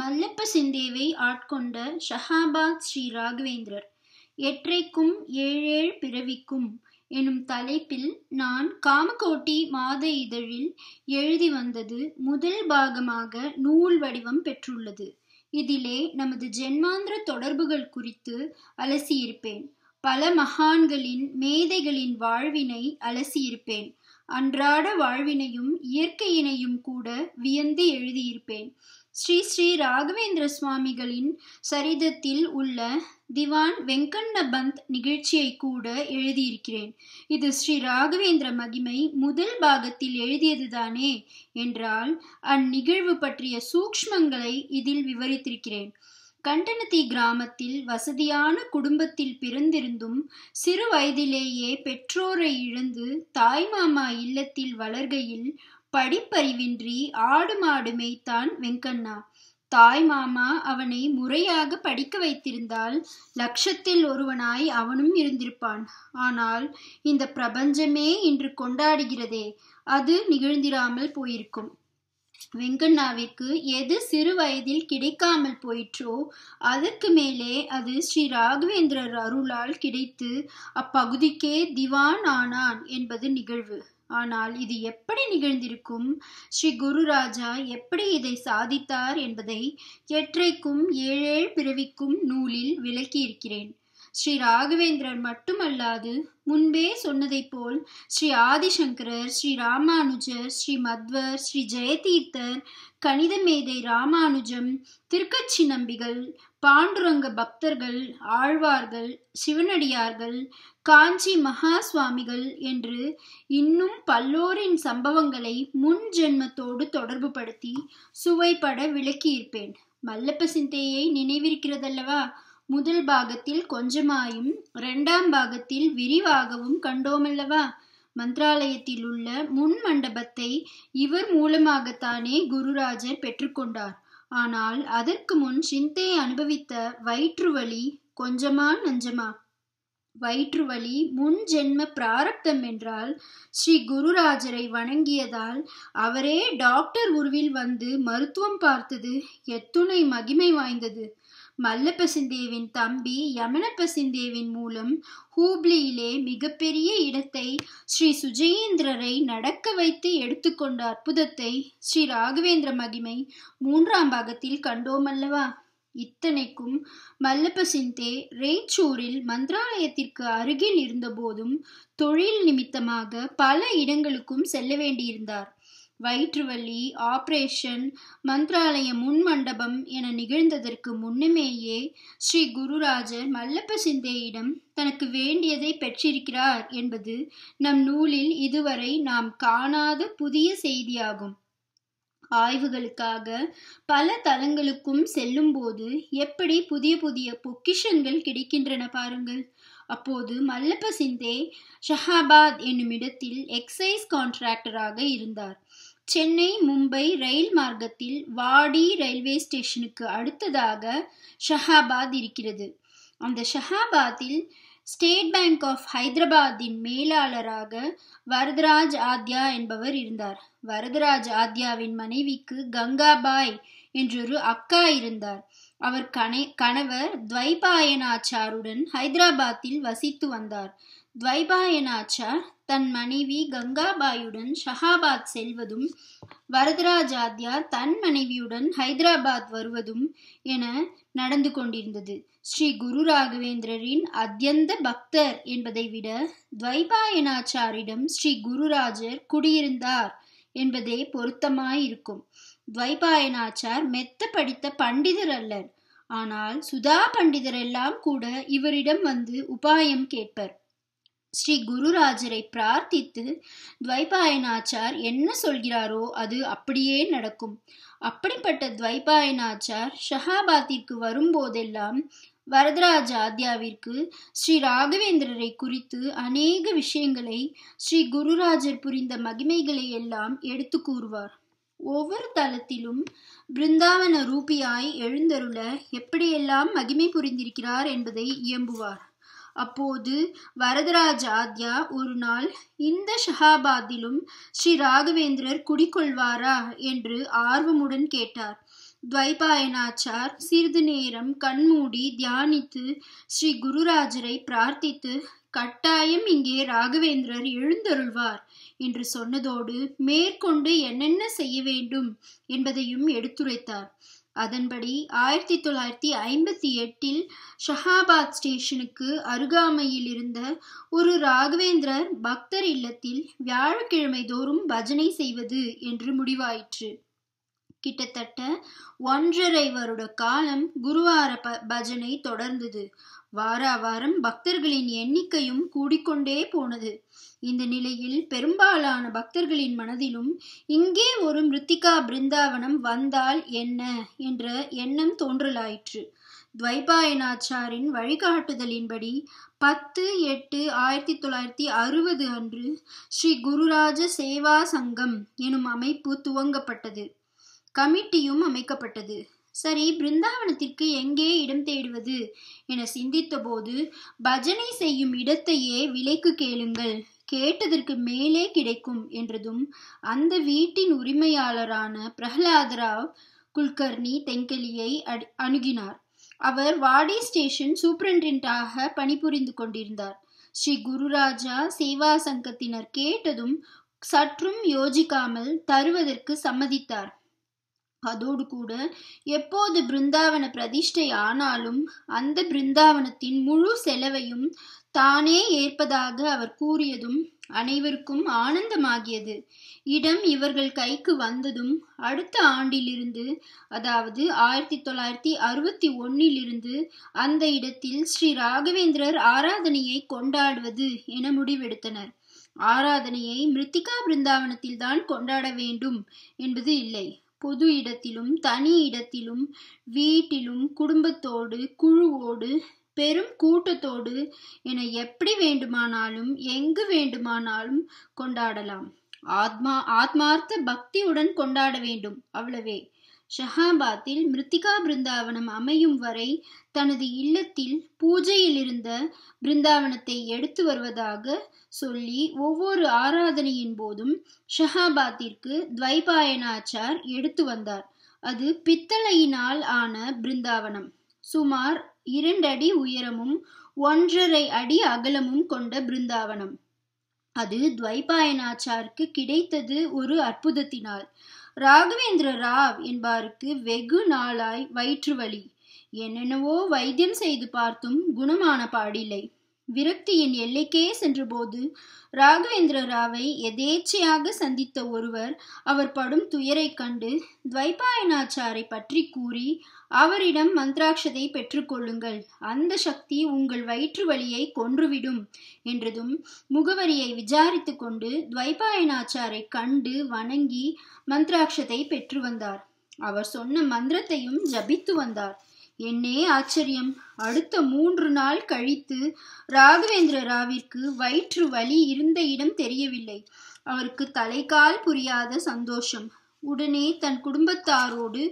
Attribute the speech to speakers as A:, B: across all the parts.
A: மல்லப்ப சிந்தேவை ஆட்கொண்ட ஷஹாபாத் ஸ்ரீ ராகவேந்திரர் எற்றைக்கும் ஏழேழு பிறவிக்கும் எனும் தலைப்பில் நான் காமகோட்டி மாத இதழில் எழுதி வந்தது முதல் பாகமாக நூல் வடிவம் பெற்றுள்ளது இதிலே நமது ஜென்மாந்திர தொடர்புகள் குறித்து அலசியிருப்பேன் பல மகான்களின் மேதைகளின் வாழ்வினை அலசியிருப்பேன் அன்றாட வாழ்வினையும் இயற்கையினையும் கூட வியந்து எழுதியிருப்பேன் ஸ்ரீ ஸ்ரீ ராகவேந்திர சுவாமிகளின் சரிதத்தில் உள்ள திவான் வெங்கண்ண பந்த் நிகழ்ச்சியை கூட எழுதியிருக்கிறேன் இது ஸ்ரீ ராகவேந்திர மகிமை முதல் பாகத்தில் எழுதியதுதானே என்றால் அந்நிகழ்வு பற்றிய சூக்ஷ்மங்களை இதில் விவரித்திருக்கிறேன் கண்டனத்தி கிராமத்தில் வசதியான குடும்பத்தில் பிறந்திருந்தும் சிறு வயதிலேயே பெற்றோரை இழந்து தாய்மாமா இல்லத்தில் வளர்கையில் படிப்பறிவின்றி ஆடு மாடு மேய்த்தான் வெங்கண்ணா தாய் மாமா அவனை முறையாக படிக்க வைத்திருந்தால் லட்சத்தில் ஒருவனாய் அவனும் இருந்திருப்பான் ஆனால் இந்த பிரபஞ்சமே இன்று கொண்டாடுகிறதே அது நிகழ்ந்திராமல் போயிருக்கும் வெங்கண்ணாவிற்கு எது சிறு வயதில் கிடைக்காமல் போயிற்றோ அதற்கு மேலே அது ஸ்ரீ ராகவேந்திரர் அருளால் கிடைத்து அப்பகுதிக்கே திவான் ஆனான் என்பது நிகழ்வு ஆனால் இது எப்படி நிகழ்ந்திருக்கும் ஸ்ரீ குருராஜா எப்படி இதை சாதித்தார் என்பதை எற்றைக்கும் ஏழேழு பிறவிக்கும் நூலில் விளக்கியிருக்கிறேன் ஸ்ரீ ராகவேந்திரர் மட்டுமல்லாது முன்பே சொன்னதைப் போல் ஸ்ரீ ஆதிசங்கரர் ஸ்ரீ ராமானுஜர் ஸ்ரீ மத்வர் ஸ்ரீ ஜெயதீர்த்தர் கணித மேதை ராமானுஜம் திருக்கட்சி நம்பிகள் பாண்டுரங்க பக்தர்கள் ஆழ்வார்கள் சிவனடியார்கள் காஞ்சி மகா சுவாமிகள் என்று இன்னும் பல்லோரின் சம்பவங்களை முன் ஜென்மத்தோடு தொடர்பு படுத்தி சுவைப்பட விளக்கியிருப்பேன் மல்லப்ப சிந்தையை நினைவிருக்கிறதல்லவா முதல் பாகத்தில் கொஞ்சமாயும் இரண்டாம் பாகத்தில் விரிவாகவும் கண்டோமல்லவா மந்திராலயத்தில் உள்ள முன் மண்டபத்தை இவர் மூலமாகத்தானே குருராஜர் பெற்றுக்கொண்டார் ஆனால் அதற்கு முன் சிந்தையை அனுபவித்த வயிற்று வலி கொஞ்சமா நஞ்சமா வயிற்று வலி முன் ஜென்ம பிராரப்தம் என்றால் ஸ்ரீ குருராஜரை வணங்கியதால் அவரே டாக்டர் உருவில் வந்து மருத்துவம் பார்த்தது எத்துணை மகிமை வாய்ந்தது மல்லப்பசிந்தேவின் தம்பி யமனப்பசிந்தேவின் மூலம் ஹூப்ளியிலே மிகப்பெரிய இடத்தை ஸ்ரீ சுஜயேந்திரரை நடக்க வைத்து எடுத்துக்கொண்ட அற்புதத்தை ஸ்ரீ ராகவேந்திர மகிமை மூன்றாம் பாகத்தில் கண்டோமல்லவா இத்தனைக்கும் மல்லப்பசிந்தே ரேச்சூரில் மந்திராலயத்திற்கு அருகில் இருந்தபோதும் தொழில் நிமித்தமாக பல இடங்களுக்கும் செல்ல வேண்டியிருந்தார் வயிற்றுவலி ஆப்ரேஷன் ஆபரேஷன் மந்திராலய முன் மண்டபம் என நிகழ்ந்ததற்கு முன்னமேயே ஸ்ரீ குருராஜர் மல்லப்ப சிந்தேயிடம் தனக்கு வேண்டியதை பெற்றிருக்கிறார் என்பது நம் நூலில் இதுவரை நாம் காணாத புதிய செய்தியாகும் ஆய்வுகளுக்காக பல தளங்களுக்கும் செல்லும்போது எப்படி புதிய புதிய பொக்கிஷன்கள் கிடைக்கின்றன பாருங்கள் அப்போது மல்லப்ப சிந்தே ஷஹாபாத் என்னும் இடத்தில் எக்ஸைஸ் கான்ட்ராக்டராக இருந்தார் சென்னை மும்பை ரயில் மார்க்கத்தில் வாடி ரயில்வே ஸ்டேஷனுக்கு அடுத்ததாக ஷஹாபாத் இருக்கிறது அந்த ஷஹாபாத்தில் ஸ்டேட் பேங்க் ஆஃப் ஹைதராபாத்தின் மேலாளராக வரதராஜ் ஆத்யா என்பவர் இருந்தார் வரதராஜ் ஆத்யாவின் மனைவிக்கு கங்காபாய் என்றொரு அக்கா இருந்தார் அவர் கணை கணவர் துவைபாயனாச்சாருடன் ஹைதராபாத்தில் வசித்து வந்தார் துவைபாயனாச்சார் தன் மனைவி கங்காபாயுடன் ஷஹாபாத் செல்வதும் வரதராஜாத்யார் தன் மனைவியுடன் ஹைதராபாத் வருவதும் என நடந்து கொண்டிருந்தது ஸ்ரீ குரு ராகவேந்திரரின் அத்தியந்த பக்தர் என்பதை விட துவைபாயனாச்சாரிடம் ஸ்ரீ குருராஜர் குடியிருந்தார் என்பதே பொருத்தமாயிருக்கும் துவைபாயனாச்சார் மெத்த படித்த பண்டிதர் அல்லர் ஆனால் சுதா பண்டிதர் எல்லாம் கூட இவரிடம் வந்து உபாயம் கேட்பர் ஸ்ரீ குருராஜரை பிரார்த்தித்து துவைபாயனாச்சார் என்ன சொல்கிறாரோ அது அப்படியே நடக்கும் அப்படிப்பட்ட துவைபாயனாச்சார் ஷஹாபாத்திற்கு வரும்போதெல்லாம் வரதராஜ ஆத்யாவிற்கு ஸ்ரீ ராகவேந்திரரை குறித்து அநேக விஷயங்களை ஸ்ரீ குருராஜர் புரிந்த மகிமைகளை எல்லாம் எடுத்து கூறுவார் ஒவ்வொரு தளத்திலும் பிருந்தாவன ரூபியாய் எழுந்தருள எப்படியெல்லாம் மகிமை புரிந்திருக்கிறார் என்பதை இயம்புவார் அப்போது வரதராஜாத்யா ஒரு நாள் இந்த ஷஹாபாத்திலும் ஸ்ரீ ராகவேந்திரர் குடிக்கொள்வாரா என்று ஆர்வமுடன் கேட்டார் துவைபாயனாச்சார் சிறிது நேரம் கண்மூடி தியானித்து ஸ்ரீ குருராஜரை பிரார்த்தித்து கட்டாயம் இங்கே ராகவேந்திரர் எழுந்தருள்வார் என்று சொன்னதோடு மேற்கொண்டு என்னென்ன செய்ய வேண்டும் என்பதையும் எடுத்துரைத்தார் அதன்படி ஆயிரத்தி தொள்ளாயிரத்தி ஐம்பத்தி எட்டில் ஷஹாபாத் ஸ்டேஷனுக்கு அருகாமையில் இருந்த ஒரு ராகவேந்திரர் பக்தர் இல்லத்தில் வியாழக்கிழமை தோறும் பஜனை செய்வது என்று முடிவாயிற்று கிட்டத்தட்ட ஒன்றரை வருட காலம் குருவார ப பஜனை தொடர்ந்தது வார வாரம் பக்தர்களின் எண்ணிக்கையும் கூடிக்கொண்டே போனது இந்த நிலையில் பெரும்பாலான பக்தர்களின் மனதிலும் இங்கே ஒரு மிருத்திகா பிருந்தாவனம் வந்தால் என்ன என்ற எண்ணம் தோன்றலாயிற்று துவைபாயனாச்சாரின் வழிகாட்டுதலின்படி பத்து எட்டு ஆயிரத்தி தொள்ளாயிரத்தி அறுபது அன்று ஸ்ரீ குருராஜ சேவா சங்கம் எனும் அமைப்பு துவங்கப்பட்டது கமிட்டியும் அமைக்கப்பட்டது சரி பிருந்தாவனத்திற்கு எங்கே இடம் தேடுவது என சிந்தித்தபோது பஜனை செய்யும் இடத்தையே விலைக்கு கேளுங்கள் கேட்டதற்கு மேலே கிடைக்கும் என்றதும் அந்த வீட்டின் உரிமையாளரான பிரஹலாதராவ் குல்கர்னி தென்கலியை அணுகினார் அவர் வாடி ஸ்டேஷன் சூப்பரண்டாக பணிபுரிந்து கொண்டிருந்தார் ஸ்ரீ குருராஜா சேவா சங்கத்தினர் கேட்டதும் சற்றும் யோசிக்காமல் தருவதற்கு சம்மதித்தார் அதோடு கூட எப்போது பிருந்தாவன பிரதிஷ்டை ஆனாலும் அந்த பிருந்தாவனத்தின் முழு செலவையும் தானே ஏற்பதாக அவர் கூறியதும் அனைவருக்கும் ஆனந்தமாகியது இடம் இவர்கள் கைக்கு வந்ததும் அடுத்த ஆண்டிலிருந்து அதாவது ஆயிரத்தி தொள்ளாயிரத்தி அறுபத்தி ஒன்னிலிருந்து அந்த இடத்தில் ஸ்ரீ ராகவேந்திரர் ஆராதனையை கொண்டாடுவது என முடிவெடுத்தனர் ஆராதனையை மிருத்திகா பிருந்தாவனத்தில் தான் கொண்டாட வேண்டும் என்பது இல்லை பொது இடத்திலும் தனி இடத்திலும் வீட்டிலும் குடும்பத்தோடு குழுவோடு பெரும் கூட்டத்தோடு என எப்படி வேண்டுமானாலும் எங்கு வேண்டுமானாலும் கொண்டாடலாம் ஆத்மா ஆத்மார்த்த பக்தியுடன் கொண்டாட வேண்டும் அவ்வளவே ஷஹாபாத்தில் மிருத்திகா பிருந்தாவனம் அமையும் வரை தனது இல்லத்தில் பூஜையில் இருந்த பிருந்தாவனத்தை எடுத்து வருவதாக சொல்லி ஒவ்வொரு ஆராதனையின் போதும் ஷஹாபாத்திற்கு துவைபாயனாச்சார் எடுத்து வந்தார் அது பித்தளையினால் ஆன பிருந்தாவனம் சுமார் இரண்டடி உயரமும் ஒன்றரை அடி அகலமும் கொண்ட பிருந்தாவனம் அது துவைபாயனாச்சாருக்கு கிடைத்தது ஒரு அற்புதத்தினால் ராகவேந்திர ராவ் என்பாருக்கு வெகு நாளாய் வயிற்று வலி என்னென்னவோ வைத்தியம் செய்து பார்த்தும் குணமான பாடில்லை விரக்தியின் எல்லைக்கே சென்றபோது ராகவேந்திர ராவை எதேச்சையாக சந்தித்த ஒருவர் அவர் படும் துயரைக் கண்டு துவைபாயனாச்சாரை பற்றி கூறி அவரிடம் மந்திராட்சதை பெற்றுக்கொள்ளுங்கள் அந்த சக்தி உங்கள் வயிற்று வழியை கொன்றுவிடும் என்றதும் முகவரியை விசாரித்து கொண்டு துவைபாயனாச்சாரை கண்டு வணங்கி மந்திராட்சதை பெற்று வந்தார் அவர் சொன்ன மந்திரத்தையும் ஜபித்து வந்தார் என்னே ஆச்சரியம் அடுத்த மூன்று நாள் கழித்து ராகவேந்திர ராவிற்கு வயிற்று வலி இருந்த இடம் தெரியவில்லை அவருக்கு தலைக்கால் புரியாத சந்தோஷம் உடனே தன் குடும்பத்தாரோடு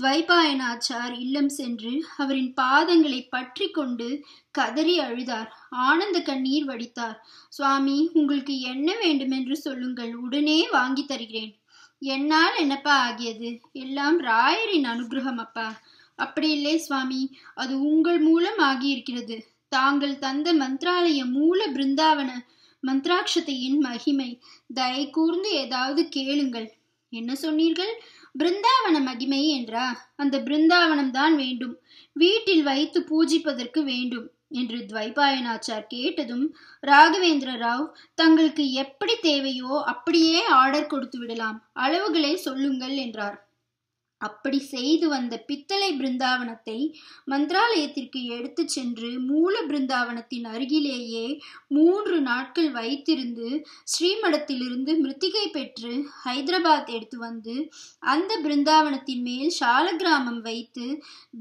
A: துவைபாயனாச்சார் இல்லம் சென்று அவரின் பாதங்களை பற்றி கொண்டு கதறி அழுதார் ஆனந்த கண்ணீர் வடித்தார் சுவாமி உங்களுக்கு என்ன வேண்டுமென்று சொல்லுங்கள் உடனே வாங்கி தருகிறேன் என்னால் என்னப்பா ஆகியது எல்லாம் ராயரின் அனுகிரகம் அப்பா அப்படி இல்லை சுவாமி அது உங்கள் மூலம் ஆகியிருக்கிறது தாங்கள் தந்த மந்திராலய மூல பிருந்தாவன மந்திராட்சத்தையின் மகிமை தயை கூர்ந்து ஏதாவது கேளுங்கள் என்ன சொன்னீர்கள் பிருந்தாவன மகிமை என்றா அந்த பிருந்தாவனம் தான் வேண்டும் வீட்டில் வைத்து பூஜிப்பதற்கு வேண்டும் என்று துவைபாயனாச்சார் கேட்டதும் ராகவேந்திர ராவ் தங்களுக்கு எப்படி தேவையோ அப்படியே ஆர்டர் கொடுத்து விடலாம் அளவுகளை சொல்லுங்கள் என்றார் அப்படி செய்து வந்த பித்தளை பிருந்தாவனத்தை மந்திராலயத்திற்கு எடுத்து சென்று மூல பிருந்தாவனத்தின் அருகிலேயே மூன்று நாட்கள் வைத்திருந்து ஸ்ரீமடத்திலிருந்து மிருத்திகை பெற்று ஹைதராபாத் எடுத்து வந்து அந்த பிருந்தாவனத்தின் மேல் சாலகிராமம் வைத்து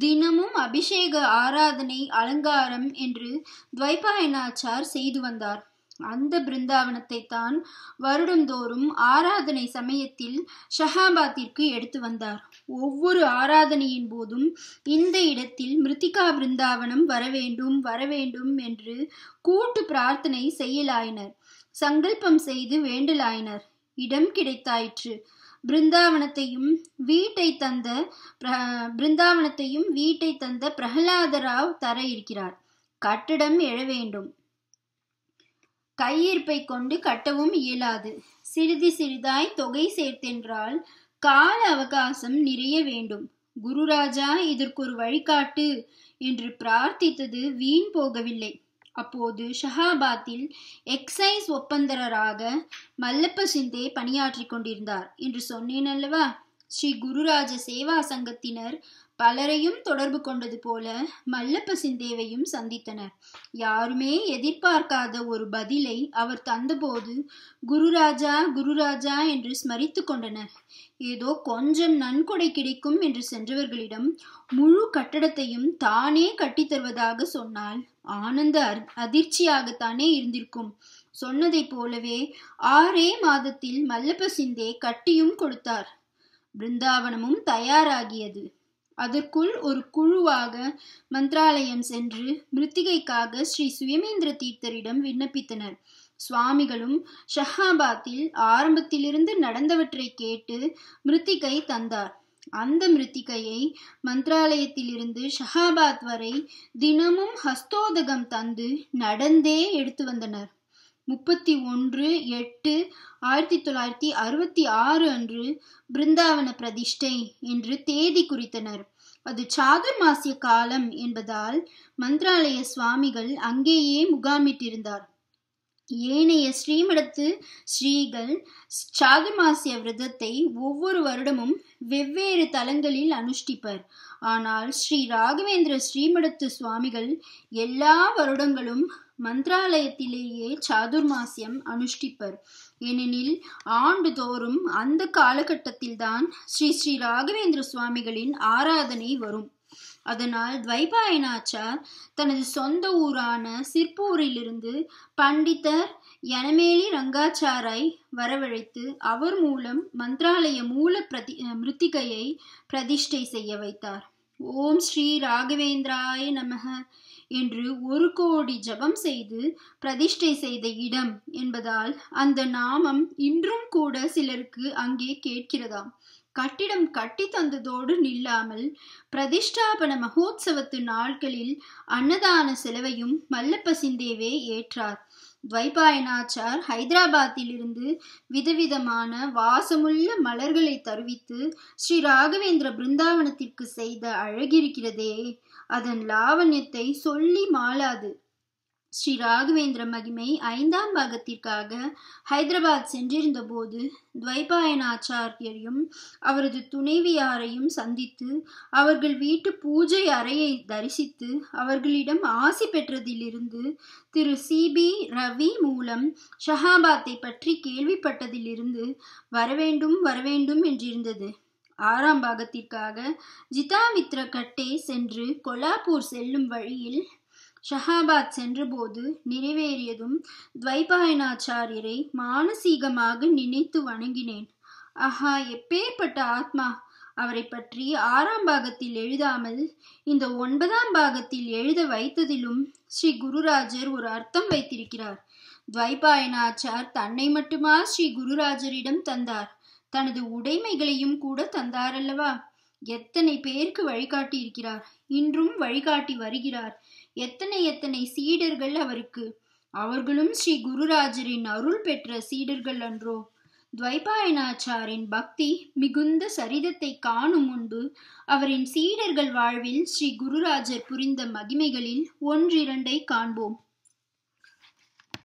A: தினமும் அபிஷேக ஆராதனை அலங்காரம் என்று துவைபாயனாச்சார் செய்து வந்தார் அந்த பிருந்தாவனத்தை தான் வருடந்தோறும் ஆராதனை சமயத்தில் ஷஹாபாத்திற்கு எடுத்து வந்தார் ஒவ்வொரு ஆராதனையின் போதும் இந்த இடத்தில் மிருத்திகா பிருந்தாவனம் வரவேண்டும் வரவேண்டும் என்று கூட்டு பிரார்த்தனை செய்யலாயினர் சங்கல்பம் செய்து வேண்டலாயினர் இடம் கிடைத்தாயிற்று பிருந்தாவனத்தையும் வீட்டை தந்த பிருந்தாவனத்தையும் வீட்டை தந்த பிரகலாதராவ் தர இருக்கிறார் கட்டிடம் எழ வேண்டும் கையிருப்பை கொண்டு கட்டவும் இயலாது சிறிது சிறிதாய் தொகை சேர்த்தென்றால் கால அவகாசம் நிறைய வேண்டும் குருராஜா ஒரு வழிகாட்டு என்று பிரார்த்தித்தது வீண் போகவில்லை அப்போது ஷஹாபாத்தில் எக்ஸைஸ் ஒப்பந்தராக மல்லப்ப சிந்தே பணியாற்றி கொண்டிருந்தார் என்று சொன்னேன் அல்லவா ஸ்ரீ குருராஜ சேவா சங்கத்தினர் பலரையும் தொடர்பு கொண்டது போல மல்லப்ப சிந்தேவையும் சந்தித்தனர் யாருமே எதிர்பார்க்காத ஒரு பதிலை அவர் தந்தபோது குருராஜா குருராஜா என்று ஸ்மரித்து கொண்டனர் ஏதோ கொஞ்சம் நன்கொடை கிடைக்கும் என்று சென்றவர்களிடம் முழு கட்டடத்தையும் தானே கட்டித்தருவதாக சொன்னால் ஆனந்த அர் அதிர்ச்சியாகத்தானே இருந்திருக்கும் சொன்னதைப் போலவே ஆறே மாதத்தில் மல்லப்ப சிந்தே கட்டியும் கொடுத்தார் பிருந்தாவனமும் தயாராகியது அதற்குள் ஒரு குழுவாக மந்திராலயம் சென்று மிருத்திகைக்காக ஸ்ரீ சுயமேந்திர தீர்த்தரிடம் விண்ணப்பித்தனர் சுவாமிகளும் ஷஹாபாத்தில் ஆரம்பத்திலிருந்து நடந்தவற்றை கேட்டு மிருத்திகை தந்தார் அந்த மிருத்திகையை மந்திராலயத்திலிருந்து ஷஹாபாத் வரை தினமும் ஹஸ்தோதகம் தந்து நடந்தே எடுத்து வந்தனர் முப்பத்தி ஒன்று எட்டு ஆயிரத்தி தொள்ளாயிரத்தி அறுபத்தி ஆறு அன்று பிருந்தாவன பிரதிஷ்டை என்று தேதி குறித்தனர் அது மாசிய காலம் என்பதால் மந்திராலய சுவாமிகள் அங்கேயே முகாமிட்டிருந்தார் ஏனைய ஸ்ரீமடத்து ஸ்ரீகள் சாதுர்மாசிய விரதத்தை ஒவ்வொரு வருடமும் வெவ்வேறு தலங்களில் அனுஷ்டிப்பர் ஆனால் ஸ்ரீ ராகவேந்திர ஸ்ரீமடத்து சுவாமிகள் எல்லா வருடங்களும் மந்திராலயத்திலேயே சாதுர்மாசியம் அனுஷ்டிப்பர் ஏனெனில் ஆண்டுதோறும் அந்த காலகட்டத்தில்தான் ஸ்ரீ ஸ்ரீ ராகவேந்திர சுவாமிகளின் ஆராதனை வரும் அதனால் துவைபாயனாச்சார் தனது சொந்த ஊரான சிற்பூரிலிருந்து பண்டிதர் யனமேலி ரங்காச்சாரை வரவழைத்து அவர் மூலம் மந்திராலய மூல பிரதி மிருத்திகையை பிரதிஷ்டை செய்ய வைத்தார் ஓம் ஸ்ரீ ராகவேந்திராய நமக என்று ஒரு கோடி ஜபம் செய்து பிரதிஷ்டை செய்த இடம் என்பதால் அந்த நாமம் இன்றும் கூட சிலருக்கு அங்கே கேட்கிறதாம் கட்டிடம் கட்டி தந்ததோடு நில்லாமல் பிரதிஷ்டாபன மகோத்சவத்து நாட்களில் அன்னதான செலவையும் மல்லப்ப சிந்தேவே ஏற்றார் துவைபாயனாச்சார் ஹைதராபாத்திலிருந்து விதவிதமான வாசமுள்ள மலர்களை தருவித்து ஸ்ரீ ராகவேந்திர பிருந்தாவனத்திற்கு செய்த அழகிருக்கிறதே அதன் லாவண்யத்தை சொல்லி மாளாது ஸ்ரீ ராகவேந்திர மகிமை ஐந்தாம் பாகத்திற்காக ஹைதராபாத் சென்றிருந்த போது துவைபாயன ஆச்சாரியரையும் அவரது துணைவியாரையும் சந்தித்து அவர்கள் வீட்டு பூஜை அறையை தரிசித்து அவர்களிடம் ஆசி பெற்றதிலிருந்து திரு சிபி ரவி மூலம் ஷஹாபாத்தை பற்றி கேள்விப்பட்டதிலிருந்து வரவேண்டும் வரவேண்டும் என்றிருந்தது ஆறாம் பாகத்திற்காக ஜிதாமித்ர கட்டே சென்று கொலாப்பூர் செல்லும் வழியில் ஷஹாபாத் சென்றபோது நிறைவேறியதும் துவைபாயனாச்சாரியரை மானசீகமாக நினைத்து வணங்கினேன் ஆஹா எப்பேற்பட்ட ஆத்மா அவரை பற்றி ஆறாம் பாகத்தில் எழுதாமல் இந்த ஒன்பதாம் பாகத்தில் எழுத வைத்ததிலும் ஸ்ரீ குருராஜர் ஒரு அர்த்தம் வைத்திருக்கிறார் துவைபாயனாச்சார் தன்னை மட்டுமா ஸ்ரீ குருராஜரிடம் தந்தார் தனது உடைமைகளையும் கூட தந்தாரல்லவா எத்தனை பேருக்கு வழிகாட்டி இருக்கிறார் இன்றும் வழிகாட்டி வருகிறார் எத்தனை எத்தனை சீடர்கள் அவருக்கு அவர்களும் ஸ்ரீ குருராஜரின் அருள் பெற்ற சீடர்கள் அன்றோ துவைபாயனாச்சாரின் பக்தி மிகுந்த சரிதத்தை காணும் முன்பு அவரின் சீடர்கள் வாழ்வில் ஸ்ரீ குருராஜர் புரிந்த மகிமைகளில் ஒன்றிரண்டை காண்போம்